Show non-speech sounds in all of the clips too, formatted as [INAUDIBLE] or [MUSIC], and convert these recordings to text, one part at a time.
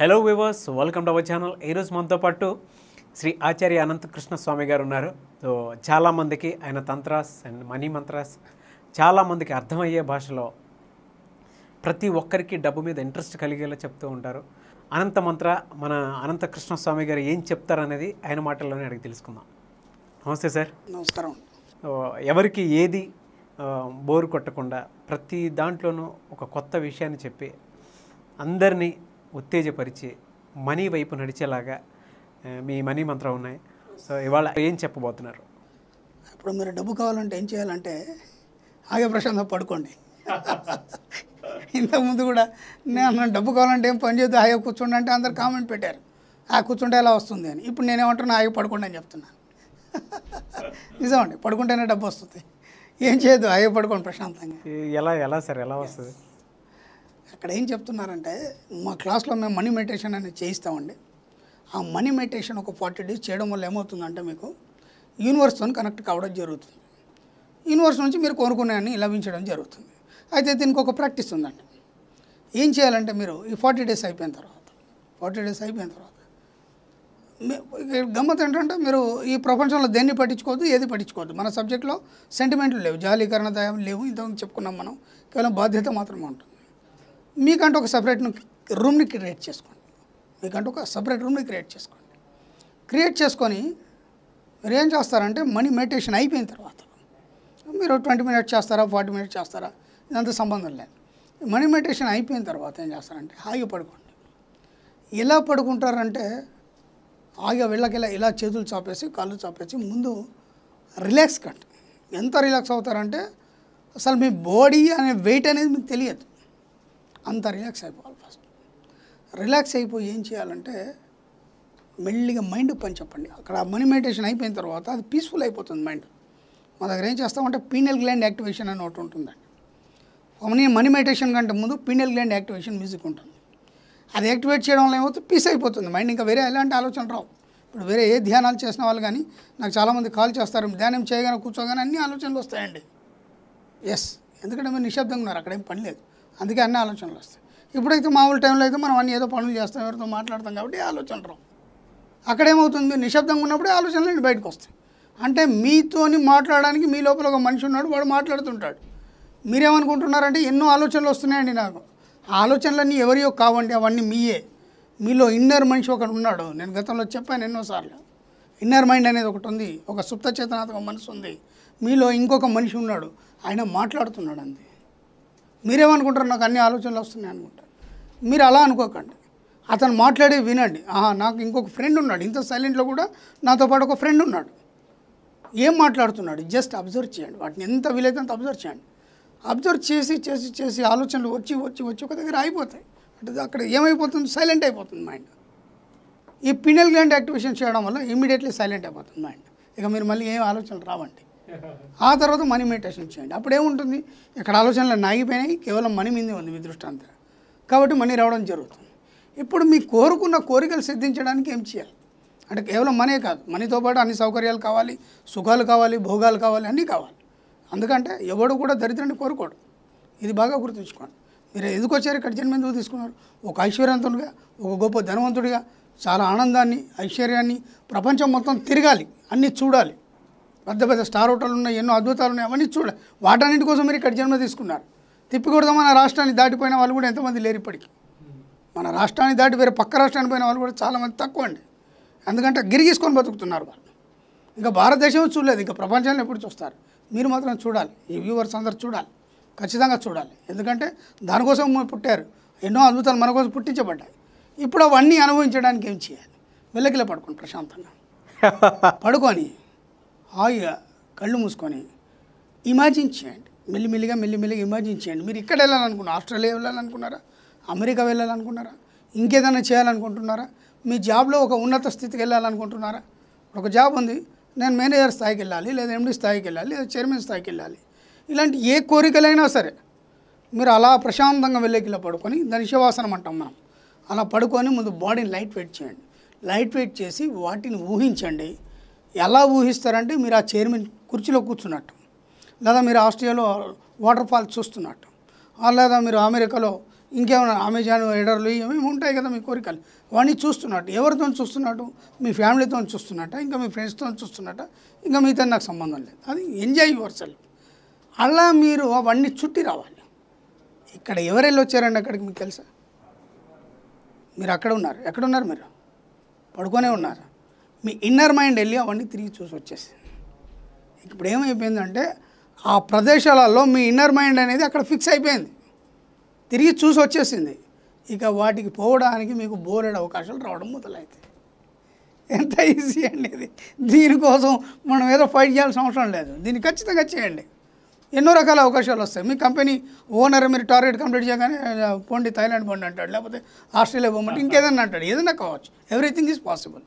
hello viewers welcome to our channel ఈరోజు మనతో పాటు శ్రీ ఆచార్య అనంతకృష్ణ స్వామి గారు ఉన్నారు సో చాలామందికి ఆయన తంత్రాస్ అండ్ మనీ మంత్రాస్ చాలామందికి అర్థమయ్యే భాషలో ప్రతి ఒక్కరికి డబ్బు మీద ఇంట్రెస్ట్ కలిగేలా చెప్తూ ఉంటారు అనంత మంత్ర మన అనంతకృష్ణ స్వామి గారు ఏం చెప్తారనేది ఆయన మాటల్లోనే అడిగి తెలుసుకుందాం నమస్తే సార్ నమస్కారం ఎవరికి ఏది బోరు కొట్టకుండా ప్రతి దాంట్లోనూ ఒక కొత్త విషయాన్ని చెప్పి అందరినీ ఉత్తేజపరిచి మనీ వైపు నడిచేలాగా మీ మనీ మంత్రం ఉన్నాయి సో ఇవాళ ఏం చెప్పబోతున్నారు ఇప్పుడు మీరు డబ్బు కావాలంటే ఏం చేయాలంటే ఆగే ప్రశాంత పడుకోండి ఇంతకుముందు కూడా నేను డబ్బు కావాలంటే ఏం పని చేద్దాం ఆగే కూర్చోండి అంటే అందరు కామెంట్ పెట్టారు ఆ కూర్చుంటే ఎలా వస్తుంది అని ఇప్పుడు నేనేమంటున్నా ఆగే పడుకోండి అని చెప్తున్నాను నిజమండి పడుకుంటేనే డబ్బు వస్తుంది ఏం చేయద్దు హాయిగా పడుకోండి ప్రశాంతంగా ఎలా ఎలా సార్ ఎలా వస్తుంది అక్కడ ఏం చెప్తున్నారంటే మా క్లాస్లో మేము మనీ మెడిటేషన్ అనేది చేయిస్తామండి ఆ మనీ మెడిటేషన్ ఒక ఫార్టీ డేస్ చేయడం వల్ల ఏమవుతుందంటే మీకు యూనివర్స్తో కనెక్ట్ కావడం జరుగుతుంది యూనివర్స్ నుంచి మీరు కోరుకునేవన్నీ లభించడం జరుగుతుంది అయితే దీనికి ఒక ప్రాక్టీస్ ఉందండి ఏం చేయాలంటే మీరు ఈ ఫార్టీ డేస్ అయిపోయిన తర్వాత ఫార్టీ డేస్ అయిపోయిన తర్వాత గమ్మత్ ఏంటంటే మీరు ఈ ప్రపంచంలో దేన్ని పట్టించుకోవద్దు ఏది పట్టించుకోవద్దు మన సబ్జెక్ట్లో సెంటిమెంట్లు లేవు జాలీకరణ దయం లేవు ఇంతకుముందు చెప్పుకున్నాం మనం కేవలం బాధ్యత మాత్రమే ఉంటుంది మీకంటూ ఒక సపరేట్ రూమ్ని క్రియేట్ చేసుకోండి మీకంటూ ఒక సపరేట్ రూమ్ని క్రియేట్ చేసుకోండి క్రియేట్ చేసుకొని మీరు ఏం చేస్తారంటే మనీ మెడిటేషన్ అయిపోయిన తర్వాత మీరు ట్వంటీ మినిట్స్ చేస్తారా ఫార్టీ మినిట్స్ చేస్తారా ఇదంతా సంబంధం లేదు మనీ మెడిటేషన్ అయిపోయిన తర్వాత ఏం చేస్తారంటే హాయిగా పడుకోండి ఎలా పడుకుంటారంటే హాయిగా వెళ్ళకెళ్ళా ఇలా చేతులు చాపేసి కాళ్ళు చాపేసి ముందు రిలాక్స్ కట్ ఎంత రిలాక్స్ అవుతారంటే అసలు మీ బాడీ అనే వెయిట్ అనేది మీకు తెలియదు అంత రిలాక్స్ అయిపోవాలి ఫస్ట్ రిలాక్స్ అయిపోయి ఏం చేయాలంటే మెల్లిగా మైండ్ పని చెప్పండి అక్కడ మనీ మెడిటేషన్ అయిపోయిన తర్వాత అది పీస్ఫుల్ అయిపోతుంది మైండ్ మా దగ్గర ఏం చేస్తామంటే పీనల్ గ్లాండ్ యాక్టివేషన్ అని ఒకటి ఉంటుందండి మనీ మనీ మెడిటేషన్ కంటే ముందు పీనల్ గ్లాండ్ యాక్టివేషన్ మ్యూజిక్ ఉంటుంది అది యాక్టివేట్ చేయడం వల్ల ఏమవుతుంది పీస్ అయిపోతుంది మైండ్ ఇంకా వేరే ఎలాంటి ఆలోచన రావు ఇప్పుడు వేరే ఏ ధ్యానాలు చేసిన వాళ్ళు కానీ నాకు చాలామంది కాల్ చేస్తారు ధ్యానం చేయగానే కూర్చోగానే అన్ని ఆలోచనలు వస్తాయండి ఎస్ ఎందుకంటే మీరు నిశ్శబ్దంగా ఉన్నారు అక్కడేం పని లేదు అందుకే అన్ని ఆలోచనలు వస్తాయి ఇప్పుడైతే మామూలు టైంలో అయితే మనం అన్ని ఏదో పనులు చేస్తాం ఎవరితో మాట్లాడతాం కాబట్టి ఆలోచన రావు అక్కడేమవుతుంది నిశ్శబ్దంగా ఉన్నప్పుడు ఆలోచనలు బయటకు వస్తాయి అంటే మీతోని మాట్లాడడానికి మీ లోపల ఒక మనిషి ఉన్నాడు వాడు మాట్లాడుతుంటాడు మీరేమనుకుంటున్నారంటే ఎన్నో ఆలోచనలు వస్తున్నాయండి నాకు ఆ ఆలోచనలన్నీ ఎవరియో కావండి అవన్నీ మీయే మీలో ఇన్నర్ మనిషి ఒకడు ఉన్నాడు నేను గతంలో చెప్పాను ఎన్నోసార్లు ఇన్నర్ మైండ్ అనేది ఒకటి ఉంది ఒక సుప్త చేతనాత్మక మనసు ఉంది మీలో ఇంకొక మనిషి ఉన్నాడు ఆయన మాట్లాడుతున్నాడు అంది మీరేమనుకుంటారు నాకు అన్ని ఆలోచనలు వస్తున్నాయి అనుకుంటారు మీరు అలా అనుకోకండి అతను మాట్లాడి వినండి ఆహా నాకు ఇంకొక ఫ్రెండ్ ఉన్నాడు ఇంత సైలెంట్లో కూడా నాతో పాటు ఒక ఫ్రెండ్ ఉన్నాడు ఏం మాట్లాడుతున్నాడు జస్ట్ అబ్జర్వ్ చేయండి వాటిని ఎంత వీలైతే అంత అబ్జర్వ్ చేయండి అబ్జర్వ్ చేసి చేసి చేసి ఆలోచనలు వచ్చి వచ్చి వచ్చి ఒక దగ్గర అయిపోతాయి అంటే అక్కడ ఏమైపోతుంది సైలెంట్ అయిపోతుంది మైండ్ ఈ పినల్ గ్లాండ్ యాక్టివేషన్ చేయడం వల్ల ఇమీడియట్లీ సైలెంట్ అయిపోతుంది మైండ్ ఇక మీరు మళ్ళీ ఏం ఆలోచనలు రావండి ఆ తర్వాత మనీ మెడిటేషన్ చేయండి అప్పుడేముంటుంది ఏముంటుంది ఇక్కడ ఆలోచనలు నాగిపోయినాయి కేవలం మనీ మీదే ఉంది మీ దృష్టాంత కాబట్టి మనీ రావడం జరుగుతుంది ఇప్పుడు మీ కోరుకున్న కోరికలు సిద్ధించడానికి ఏం చేయాలి అంటే కేవలం మనే కాదు మనీతో పాటు అన్ని సౌకర్యాలు కావాలి సుఖాలు కావాలి భోగాలు కావాలి అన్నీ కావాలి అందుకంటే ఎవడు కూడా దరిద్రాన్ని కోరుకోడు ఇది బాగా గుర్తుంచుకోండి మీరు ఎందుకు వచ్చారు ఇక్కడ జన్మ ఎందుకు తీసుకున్నారు ఒక ఐశ్వర్యవంతుడిగా ఒక గొప్ప ధనవంతుడిగా చాలా ఆనందాన్ని ఐశ్వర్యాన్ని ప్రపంచం మొత్తం తిరగాలి అన్నీ చూడాలి పెద్ద పెద్ద స్టార్ హోటల్ ఉన్నాయి ఎన్నో అద్భుతాలు ఉన్నాయి అవన్నీ చూడ వాటన్నింటి కోసం మీరు ఇక్కడ జన్మ తీసుకున్నారు తిప్పికొడదాం మన రాష్ట్రాన్ని దాటిపోయిన వాళ్ళు కూడా ఎంతమంది లేరు ఇప్పటికీ మన రాష్ట్రాన్ని దాటి వేరే పక్క రాష్ట్రానికి పోయిన వాళ్ళు కూడా చాలామంది తక్కువ అండి ఎందుకంటే గిరిగీసుకొని బతుకుతున్నారు వాళ్ళు ఇంకా భారతదేశం చూడలేదు ఇంకా ప్రపంచాన్ని ఎప్పుడు చూస్తారు మీరు మాత్రం చూడాలి ఈ వ్యూవర్స్ అందరు చూడాలి ఖచ్చితంగా చూడాలి ఎందుకంటే దానికోసం పుట్టారు ఎన్నో అద్భుతాలు మన కోసం పుట్టించబడ్డాయి ఇప్పుడు అవన్నీ అనుభవించడానికి ఏం చేయాలి వెళ్ళకిలే పడుకోండి ప్రశాంతంగా [LAUGHS] పడుకొని హాయిగా కళ్ళు మూసుకొని ఇమాజిన్ చేయండి మెల్లిమెల్లిగా మెల్లిమెల్లిగా ఇమాజిన్ చేయండి మీరు ఇక్కడ వెళ్ళాలనుకున్నారు ఆస్ట్రేలియా వెళ్ళాలనుకున్నారా అమెరికా వెళ్ళాలనుకున్నారా ఇంకేదైనా చేయాలనుకుంటున్నారా మీ జాబ్లో ఒక ఉన్నత స్థితికి వెళ్ళాలనుకుంటున్నారా ఒక జాబ్ ఉంది నేను మేనేజర్ స్థాయికి వెళ్ళాలి లేదా ఎండి స్థాయికి వెళ్ళాలి లేదా చైర్మన్ స్థాయికి వెళ్ళాలి ఇలాంటి ఏ కోరికలైనా సరే మీరు అలా ప్రశాంతంగా వెళ్ళేకిలా పడుకొని దనిశవాసనం అంటాం మనం అలా పడుకొని ముందు బాడీని లైట్ వెయిట్ చేయండి లైట్ వెయిట్ చేసి వాటిని ఊహించండి ఎలా ఊహిస్తారంటే మీరు ఆ చైర్మన్ కుర్చీలో కూర్చున్నట్టు లేదా మీరు ఆస్ట్రేలియాలో వాటర్ ఫాల్స్ చూస్తున్నట్టు లేదా మీరు అమెరికాలో ఇంకేమైనా అమెజాన్ ఎడర్లు ఏమేమి ఉంటాయి కదా మీ కోరికలు వాడిని చూస్తున్నట్టు ఎవరితో చూస్తున్నట్టు మీ ఫ్యామిలీతో చూస్తున్నట్ట ఇంకా మీ ఫ్రెండ్స్తో చూస్తున్నట్ట ఇంకా మీతో నాకు సంబంధం లేదు అది ఎంజాయ్ యువర్ సెల్ఫ్ అలా మీరు అవన్నీ చుట్టి రావాలి ఇక్కడ ఎవరు వెళ్ళి వచ్చారండి అక్కడికి మీకు తెలుసా మీరు అక్కడ ఉన్నారు ఎక్కడున్నారు మీరు పడుకొనే ఉన్నారు మీ ఇన్నర్ మైండ్ వెళ్ళి అవన్నీ తిరిగి చూసి వచ్చేసి ఇప్పుడు ఏమైపోయిందంటే ఆ ప్రదేశాలలో మీ ఇన్నర్ మైండ్ అనేది అక్కడ ఫిక్స్ అయిపోయింది తిరిగి చూసి వచ్చేసింది ఇక వాటికి పోవడానికి మీకు బోరేడ్ అవకాశాలు రావడం మొదలైతే ఎంత ఈజీ అండి ఇది దీనికోసం మనం ఏదో ఫైట్ చేయాల్సిన అవసరం లేదు దీన్ని ఖచ్చితంగా చేయండి ఎన్నో రకాల అవకాశాలు వస్తాయి మీ కంపెనీ ఓనర్ మీరు టార్గెట్ కంప్లీట్ చేయగానే పోండి థైలాండ్ పోండి అంటాడు లేకపోతే ఆస్ట్రేలియా పోమంటే ఇంకేదన్నా అంటాడు ఏదైనా కావచ్చు ఎవ్రీథింగ్ ఈజ్ పాసిబుల్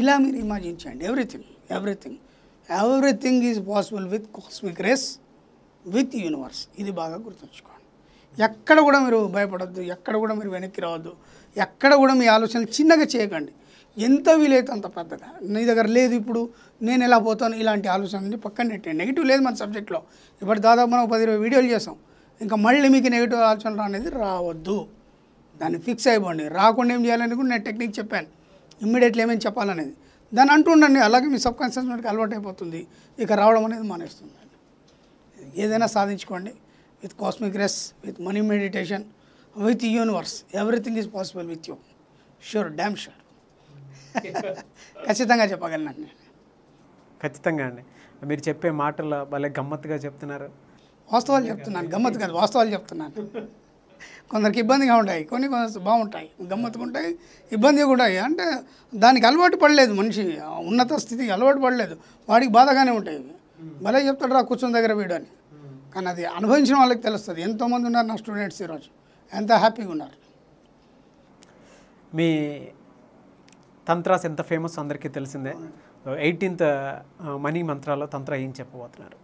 ఇలా మీరు ఇమాజిన్ చేయండి everything everything everything is possible with cosmic rays with universe ఇది బాగా గుర్తుంచుకోండి ఎక్కడ కూడా మీరు భయపడద్దు ఎక్కడ కూడా మీరు వెనక్కి రావద్దు ఎక్కడ కూడా మీ ఆలోచనలు చిన్నగా చేయకండి ఎంత వీలైతే అంత పెద్దగా నీ దగ్గర లేదు ఇప్పుడు నేను ఎలా పోతాను ఇలాంటి ఆలోచన పక్కన పెట్టండి నెగిటివ్ లేదు మన సబ్జెక్ట్లో ఇప్పుడు దాదాపు మనం పది ఇరవై వీడియోలు చేసాం ఇంకా మళ్ళీ మీకు నెగిటివ్ ఆలోచన అనేది రావద్దు దాన్ని ఫిక్స్ అయిపోండి రాకుండా ఏం చేయాలని కూడా నేను టెక్నిక్ చెప్పాను ఇమ్మీడియట్లీ ఏమేమి చెప్పాలనేది దాన్ని అంటూ ఉండండి అలాగే మీ సబ్ కాన్షియస్ మైండ్కి అలవాటు అయిపోతుంది ఇక రావడం అనేది మానేస్తుంది ఏదైనా సాధించుకోండి with cosmic rays with money meditation with universe everything is possible with you sure damn sure ఖచ్చితంగా చెప్పగలను అండి ఖచ్చితంగా అండి మీరు చెప్పే మాటలు భలే గమ్మత్తుగా చెప్తున్నారు వాస్తవాలు చెప్తున్నాను గమ్మత్తు కాదు వాస్తవాలు చెప్తున్నాను కొందరికి ఇబ్బందిగా ఉంటాయి కొన్ని కొందరు బాగుంటాయి గమ్మత్తుగా ఉంటాయి ఇబ్బందిగా ఉంటాయి అంటే దానికి అలవాటు పడలేదు మనిషి ఉన్నత స్థితికి అలవాటు పడలేదు వాడికి బాధగానే ఉంటాయి భలే చెప్తాడు రా కూర్చుని దగ్గర వీడు అని కానీ అది అనుభవించిన వాళ్ళకి తెలుస్తుంది ఎంతోమంది ఉన్నారు నా స్టూడెంట్స్ ఈరోజు ఎంత హ్యాపీగా ఉన్నారు మీ తంత్రాస్ ఎంత ఫేమస్ అందరికీ తెలిసిందే ఎయిటీన్త్ మనీ మంత్రాల్లో తంత్ర ఏం చెప్పబోతున్నారు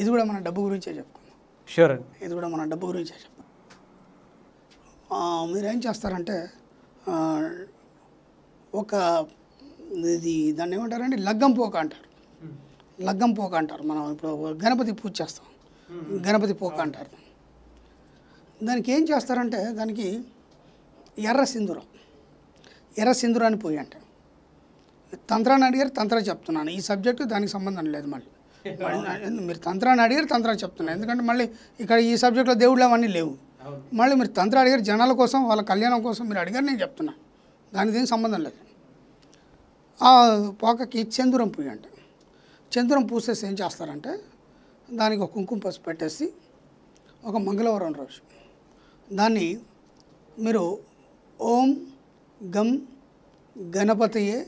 ఇది కూడా మన డబ్బు గురించే చెప్పుకుందాం షూర్ అండి ఇది కూడా మన డబ్బు గురించే చెప్పు మీరేం చేస్తారంటే ఒక ఇది దాన్ని ఏమంటారండి లగ్గం పోక అంటారు లగ్గం పోక అంటారు మనం ఇప్పుడు గణపతి పూజ చేస్తాం గణపతి పోక అంటారు దానికి ఏం చేస్తారంటే దానికి ఎర్ర సింధూరం ఎర్ర సింధూరాన్ని పోయి అంటే తంత్రాన్ని అడిగారు తంత్రం చెప్తున్నాను ఈ సబ్జెక్టు దానికి సంబంధం లేదు మళ్ళీ [LAUGHS] మీరు తంత్రాన్ని అడిగారు తంత్రాన్ని చెప్తున్నాను ఎందుకంటే మళ్ళీ ఇక్కడ ఈ సబ్జెక్టులో దేవుళ్ళు అవన్నీ లేవు మళ్ళీ మీరు తంత్ర అడిగారు జనాల కోసం వాళ్ళ కళ్యాణం కోసం మీరు అడిగారు నేను చెప్తున్నా దానికి దీనికి సంబంధం లేదు ఆ పోకకి చందురం పూయ చంద్రం పూసేసి ఏం చేస్తారంటే దానికి ఒక కుంకుమ పసుపు పెట్టేసి ఒక మంగళవారం రోజు దాన్ని మీరు ఓం గం గణపతియే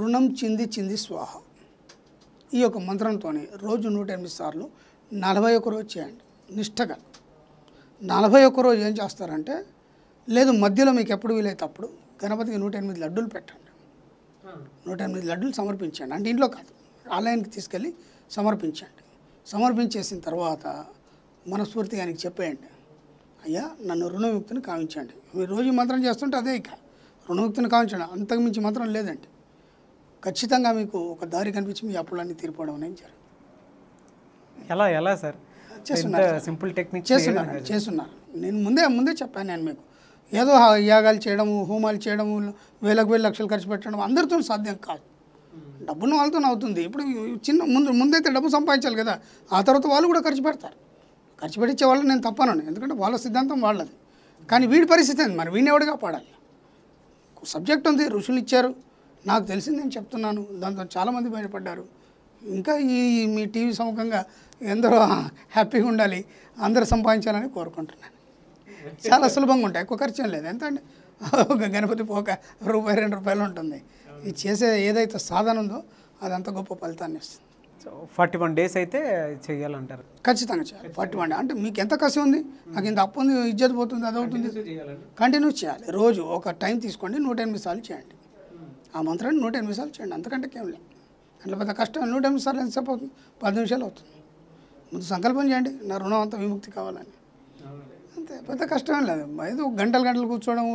రుణం చింది చింది స్వాహ ఈ యొక్క మంత్రంతో రోజు నూట ఎనిమిది సార్లు నలభై ఒక్క రోజు చేయండి నిష్టగా నలభై ఒక్క రోజు ఏం చేస్తారంటే లేదు మధ్యలో మీకు ఎప్పుడు వీలైతే అప్పుడు గణపతికి నూట ఎనిమిది లడ్డూలు పెట్టండి నూట ఎనిమిది లడ్డూలు సమర్పించండి అంటే ఇంట్లో కాదు ఆలయానికి తీసుకెళ్ళి సమర్పించండి సమర్పించేసిన తర్వాత మనస్ఫూర్తిగా ఆయనకి చెప్పేయండి అయ్యా నన్ను రుణముక్తిని కావించండి మీరు రోజు మంత్రం చేస్తుంటే అదే ఇక రుణముక్తిని కావించండి అంతకు మించి మంత్రం లేదండి ఖచ్చితంగా మీకు ఒక దారి కనిపించి మీ అప్పులన్నీ తీరిపోవడం అనేది జరుగుతుంది ఎలా ఎలా సార్ చేస్తున్నారు సింపుల్ టెక్నిక్ చేస్తున్నారు చేస్తున్నారు నేను ముందే ముందే చెప్పాను నేను మీకు ఏదో యాగాలు చేయడము హోమాలు చేయడము వేలకు వేలు లక్షలు ఖర్చు పెట్టడం అందరితో సాధ్యం కాదు డబ్బును వాళ్ళతో అవుతుంది ఇప్పుడు చిన్న ముందు ముందైతే డబ్బు సంపాదించాలి కదా ఆ తర్వాత వాళ్ళు కూడా ఖర్చు పెడతారు ఖర్చు పెట్టించే వాళ్ళు నేను తప్పను ఎందుకంటే వాళ్ళ సిద్ధాంతం వాళ్ళది కానీ వీడి పరిస్థితి ఏంది మరి వీడిని ఎవడిగా పాడాలి సబ్జెక్ట్ ఉంది ఋషులు ఇచ్చారు నాకు తెలిసింది నేను చెప్తున్నాను దాంతో చాలామంది బయటపడ్డారు ఇంకా ఈ మీ టీవీ సముఖంగా ఎందరో హ్యాపీగా ఉండాలి అందరూ సంపాదించాలని కోరుకుంటున్నాను చాలా సులభంగా ఉంటాయి ఎక్కువ ఖర్చు లేదు ఎంత అండి ఒక గణపతి పోక రూపాయి రెండు రూపాయలు ఉంటుంది ఇది చేసే ఏదైతే సాధన ఉందో అదంత గొప్ప ఫలితాన్ని ఇస్తుంది ఫార్టీ వన్ డేస్ అయితే చేయాలంటారు ఖచ్చితంగా చేయాలి ఫార్టీ వన్ అంటే మీకు ఎంత కసి ఉంది నాకు ఇంత అప్పు ఉంది ఇజ్జత్ పోతుంది అదవుతుంది కంటిన్యూ చేయాలి రోజు ఒక టైం తీసుకోండి నూట ఎనిమిది సార్లు చేయండి ఆ మంత్రాన్ని నూట ఎనిమిది సార్లు చేయండి అంతకంటే ఏం లేదు అట్లా పెద్ద కష్టం నూట ఎనిమిది సార్లు ఎంతసేపు అవుతుంది పది నిమిషాలు అవుతుంది ముందు సంకల్పం చేయండి నా రుణం అంతా విముక్తి కావాలని అంతే పెద్ద కష్టం లేదు ఏదో గంటలు గంటలు కూర్చోవడం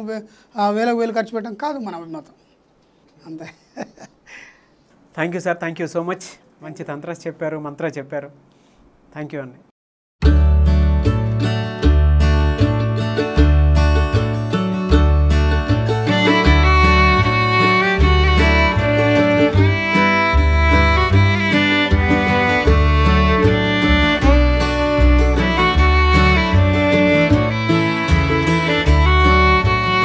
వేలకు వేలు ఖర్చు పెట్టడం కాదు మన అభిమతం అంతే thank you sir thank you so much మంచి తంత్రాస్ చెప్పారు మంత్ర చెప్పారు థ్యాంక్ యూ అండి